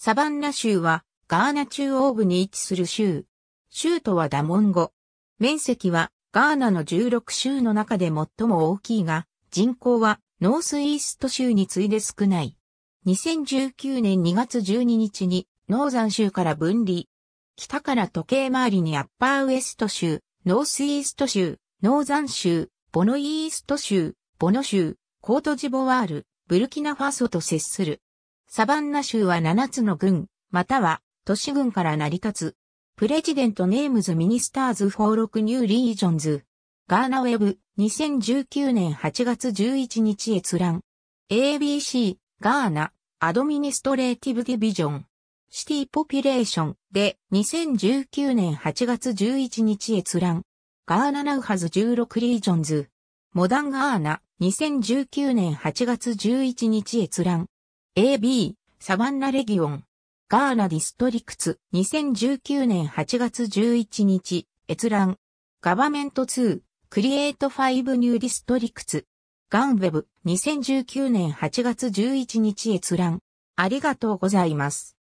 サバンナ州はガーナ中央部に位置する州。州都はダモン語。面積はガーナの16州の中で最も大きいが、人口はノースイースト州に次いで少ない。2019年2月12日にノーザン州から分離。北から時計回りにアッパーウエスト州、ノースイースト州、ノーザン州、ボノイースト州、ボノ州、コートジボワール、ブルキナファソと接する。サバンナ州は7つの郡、または都市郡から成り立つ。プレジデントネームズミニスターズフォーロクニューリージョンズ。ガーナウェブ2019年8月11日閲覧。ABC ガーナアドミニストレーティブディビジョン。シティポピュレーションで2019年8月11日閲覧。ガーナナウハズ16リージョンズ。モダンガーナ2019年8月11日閲覧。AB、サバンナレギオン。ガーナディストリクツ、2019年8月11日、閲覧。ガバメント2、クリエイト5ニューディストリクツ。ガンウェブ、2019年8月11日閲覧。ありがとうございます。